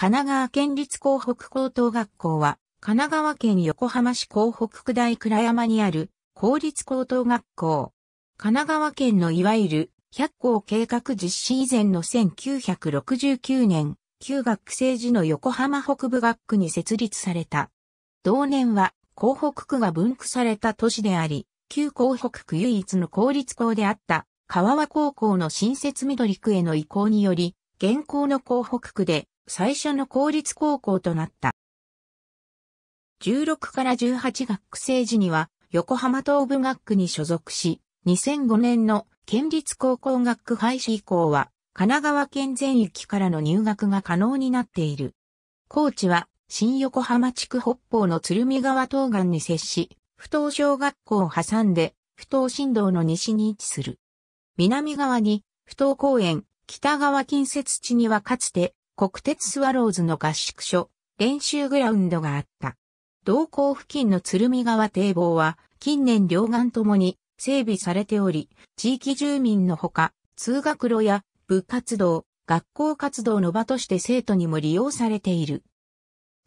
神奈川県立港北高等学校は、神奈川県横浜市港北区大倉山にある公立高等学校。神奈川県のいわゆる百校計画実施以前の1969年、旧学生時の横浜北部学区に設立された。同年は、港北区が分区された都市であり、旧港北区唯一の公立校であった川和高校の新設緑区への移行により、現行の港北区で最初の公立高校となった。16から18学生時には横浜東部学区に所属し、2005年の県立高校学区廃止以降は神奈川県全域からの入学が可能になっている。高知は新横浜地区北方の鶴見川東岸に接し、不当小学校を挟んで不当振動の西に位置する。南側に不当公園、北側近接地にはかつて国鉄スワローズの合宿所、練習グラウンドがあった。同校付近の鶴見川堤防は、近年両岸ともに整備されており、地域住民のほか、通学路や部活動、学校活動の場として生徒にも利用されている。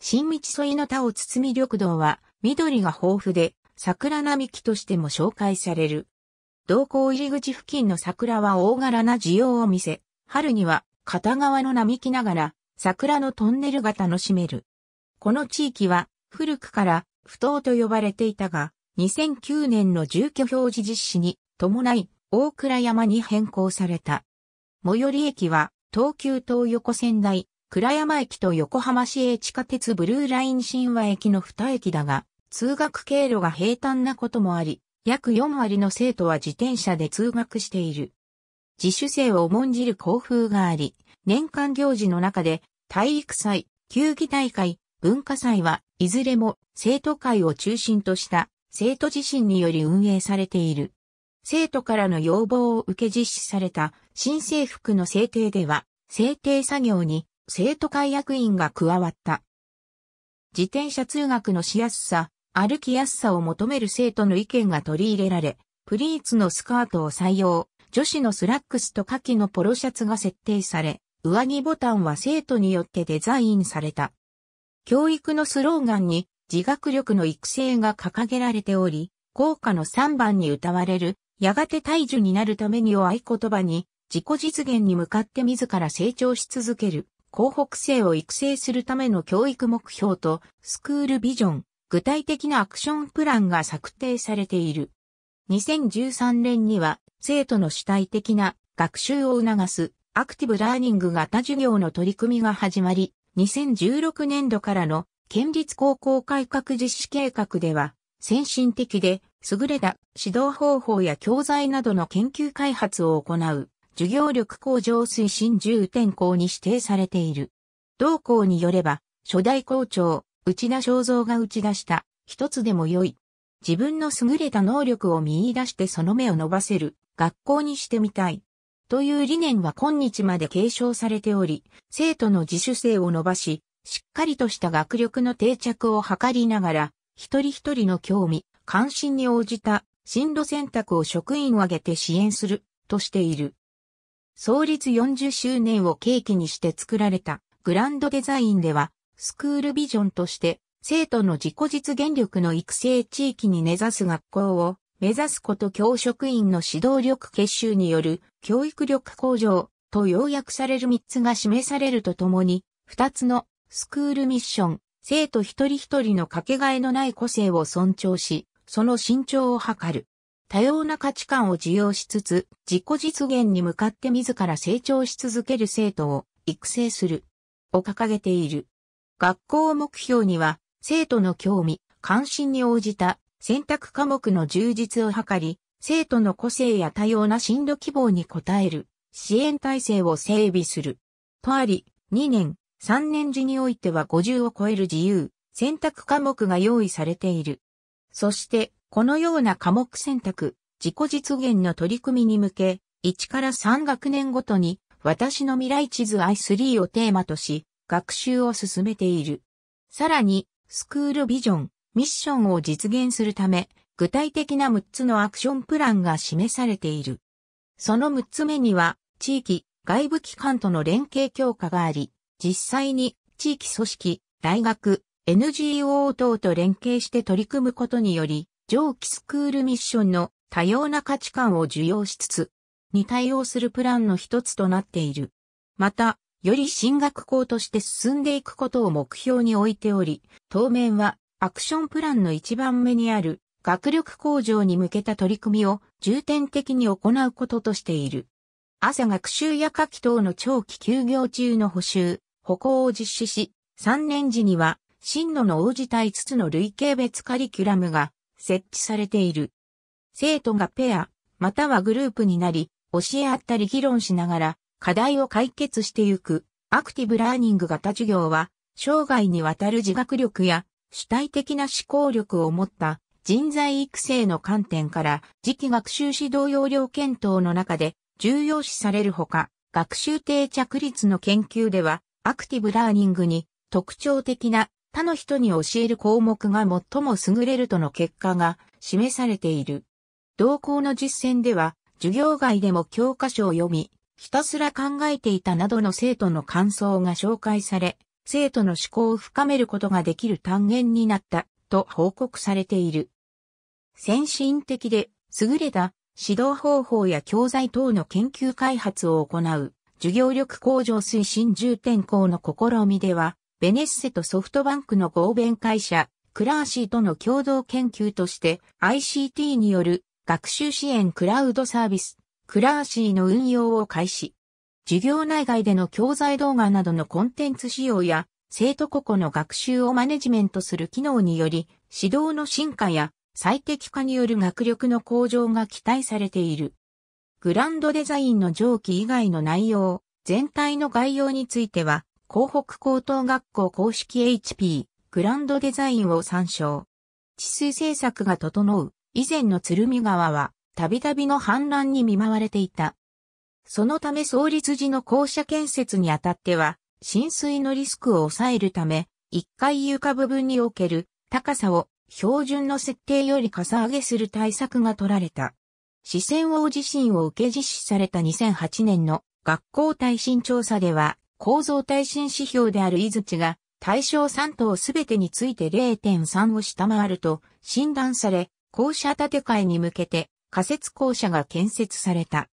新道沿いの田を包み緑道は、緑が豊富で、桜並木としても紹介される。同校入り口付近の桜は大柄な需要を見せ、春には片側の並木ながら桜のトンネルが楽しめる。この地域は古くから不当と呼ばれていたが、2009年の住居表示実施に伴い大倉山に変更された。最寄り駅は東急東横線台、倉山駅と横浜市営地下鉄ブルーライン神話駅の2駅だが、通学経路が平坦なこともあり、約4割の生徒は自転車で通学している。自主性を重んじる校風があり、年間行事の中で体育祭、球技大会、文化祭はいずれも生徒会を中心とした生徒自身により運営されている。生徒からの要望を受け実施された新制服の制定では、制定作業に生徒会役員が加わった。自転車通学のしやすさ、歩きやすさを求める生徒の意見が取り入れられ、プリーツのスカートを採用、女子のスラックスと下記のポロシャツが設定され、上着ボタンは生徒によってデザインされた。教育のスローガンに自学力の育成が掲げられており、校歌の3番に歌われる、やがて大樹になるためにを合言葉に、自己実現に向かって自ら成長し続ける、広北生を育成するための教育目標と、スクールビジョン、具体的なアクションプランが策定されている。2013年には生徒の主体的な学習を促すアクティブラーニング型授業の取り組みが始まり、2016年度からの県立高校改革実施計画では、先進的で優れた指導方法や教材などの研究開発を行う授業力向上推進重点校に指定されている。同校によれば、初代校長、内田正造が打ち出した一つでも良い自分の優れた能力を見出してその目を伸ばせる学校にしてみたい。という理念は今日まで継承されており、生徒の自主性を伸ばし、しっかりとした学力の定着を図りながら、一人一人の興味、関心に応じた進路選択を職員を挙げて支援するとしている。創立40周年を契機にして作られたグランドデザインでは、スクールビジョンとして生徒の自己実現力の育成地域に根ざす学校を目指すこと教職員の指導力結集による教育力向上と要約される3つが示されるとともに、2つのスクールミッション、生徒一人一人のかけがえのない個性を尊重し、その身長を図る。多様な価値観を受容しつつ、自己実現に向かって自ら成長し続ける生徒を育成する。を掲げている。学校目標には、生徒の興味、関心に応じた選択科目の充実を図り、生徒の個性や多様な進路希望に応える支援体制を整備する。とあり、2年、3年時においては50を超える自由、選択科目が用意されている。そして、このような科目選択、自己実現の取り組みに向け、1から3学年ごとに、私の未来地図 i3 をテーマとし、学習を進めている。さらに、スクールビジョン、ミッションを実現するため、具体的な6つのアクションプランが示されている。その6つ目には、地域、外部機関との連携強化があり、実際に地域組織、大学、NGO 等と連携して取り組むことにより、上記スクールミッションの多様な価値観を受容しつつ、に対応するプランの一つとなっている。また、より進学校として進んでいくことを目標に置いており、当面はアクションプランの一番目にある学力向上に向けた取り組みを重点的に行うこととしている。朝学習や夏季等の長期休業中の補修、歩行を実施し、3年時には、進路の応じた5つの累計別カリキュラムが設置されている。生徒がペア、またはグループになり、教え合ったり議論しながら、課題を解決してゆく、アクティブラーニング型授業は、生涯にわたる自学力や主体的な思考力を持った人材育成の観点から次期学習指導要領検討の中で重要視されるほか、学習定着率の研究ではアクティブラーニングに特徴的な他の人に教える項目が最も優れるとの結果が示されている。同校の実践では授業外でも教科書を読み、ひたすら考えていたなどの生徒の感想が紹介され、生徒の思考を深めることができる単元になった、と報告されている。先進的で優れた指導方法や教材等の研究開発を行う授業力向上推進重点校の試みでは、ベネッセとソフトバンクの合弁会社、クラーシーとの共同研究として ICT による学習支援クラウドサービスクラーシーの運用を開始。授業内外での教材動画などのコンテンツ使用や、生徒個々の学習をマネジメントする機能により、指導の進化や最適化による学力の向上が期待されている。グランドデザインの上記以外の内容、全体の概要については、広北高等学校公式 HP、グランドデザインを参照。治水政策が整う、以前の鶴見川は、たびたびの反乱に見舞われていた。そのため創立時の校舎建設にあたっては、浸水のリスクを抑えるため、1階床部分における高さを標準の設定よりかさ上げする対策が取られた。四川王地震を受け実施された2008年の学校耐震調査では、構造耐震指標である伊槌が対象3棟すべてについて0.3を下回ると診断され、校舎建て替えに向けて仮設校舎が建設された。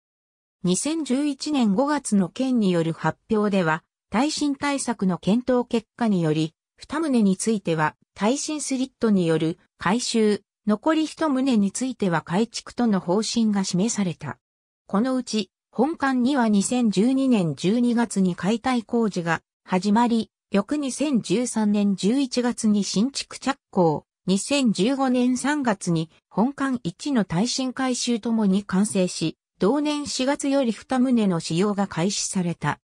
2011年5月の県による発表では、耐震対策の検討結果により、2棟については耐震スリットによる改修、残り1棟については改築との方針が示された。このうち、本館には2012年12月に解体工事が始まり、翌2013年11月に新築着工、2015年3月に本館1の耐震改修ともに完成し、同年4月より2棟の使用が開始された。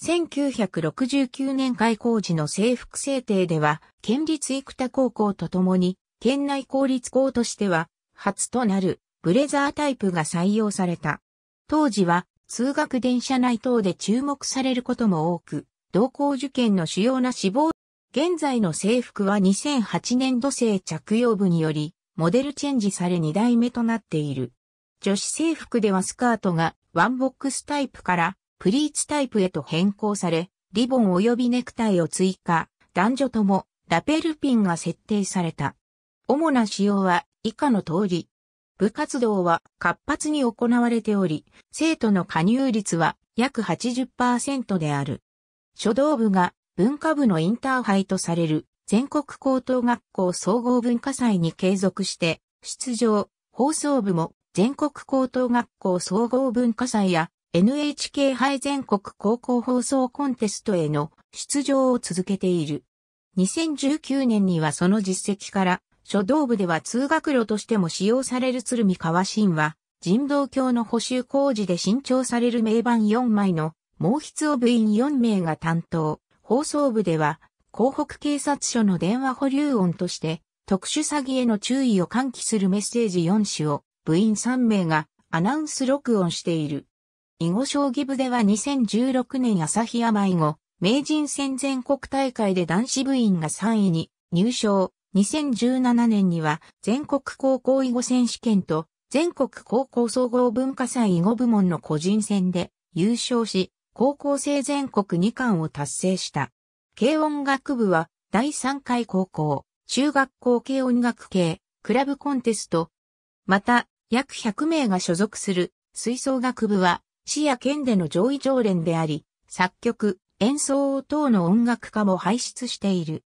1969年開校時の制服制定では、県立生田高校とともに、県内公立校としては、初となるブレザータイプが採用された。当時は、通学電車内等で注目されることも多く、同校受験の主要な志望現在の制服は2008年度制着用部により、モデルチェンジされ2代目となっている。女子制服ではスカートがワンボックスタイプからプリーツタイプへと変更され、リボン及びネクタイを追加、男女ともラペルピンが設定された。主な仕様は以下の通り。部活動は活発に行われており、生徒の加入率は約80%である。書道部が文化部のインターハイとされる全国高等学校総合文化祭に継続して出場、放送部も全国高等学校総合文化祭や NHK 杯全国高校放送コンテストへの出場を続けている。2019年にはその実績から書道部では通学路としても使用される鶴見川新は人道橋の補修工事で新調される名盤4枚の毛筆を部員4名が担当。放送部では、広北警察署の電話保留音として、特殊詐欺への注意を喚起するメッセージ4種を部員3名がアナウンス録音している。囲碁将棋部では2016年朝日山囲碁、名人戦全国大会で男子部員が3位に入賞。2017年には全国高校囲碁選手権と全国高校総合文化祭囲碁部門の個人戦で優勝し、高校生全国2巻を達成した。軽音楽部は、第3回高校、中学校軽音楽系、クラブコンテスト。また、約100名が所属する、吹奏楽部は、市や県での上位常連であり、作曲、演奏等の音楽家も輩出している。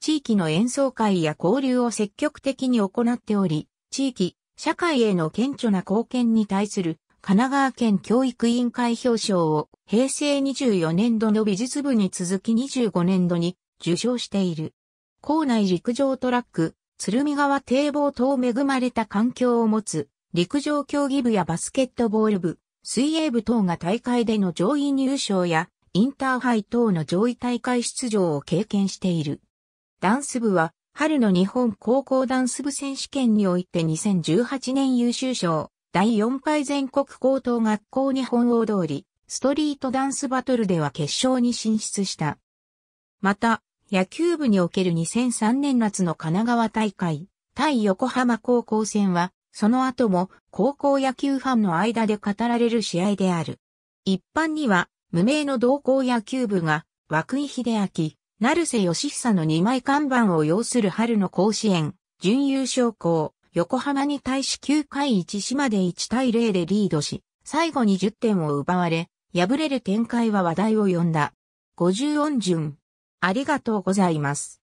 地域の演奏会や交流を積極的に行っており、地域、社会への顕著な貢献に対する神奈川県教育委員会表彰を平成24年度の美術部に続き25年度に受賞している。校内陸上トラック、鶴見川堤防等恵まれた環境を持つ陸上競技部やバスケットボール部、水泳部等が大会での上位入賞やインターハイ等の上位大会出場を経験している。ダンス部は春の日本高校ダンス部選手権において2018年優秀賞、第4回全国高等学校日本大通り、ストリートダンスバトルでは決勝に進出した。また、野球部における2003年夏の神奈川大会、対横浜高校戦は、その後も高校野球ファンの間で語られる試合である。一般には、無名の同校野球部が、涌井秀明、成瀬義久の2枚看板を要する春の甲子園、準優勝校、横浜に対し9回1島で1対0でリードし、最後に10点を奪われ、敗れる展開は話題を呼んだ。50音順。ありがとうございます。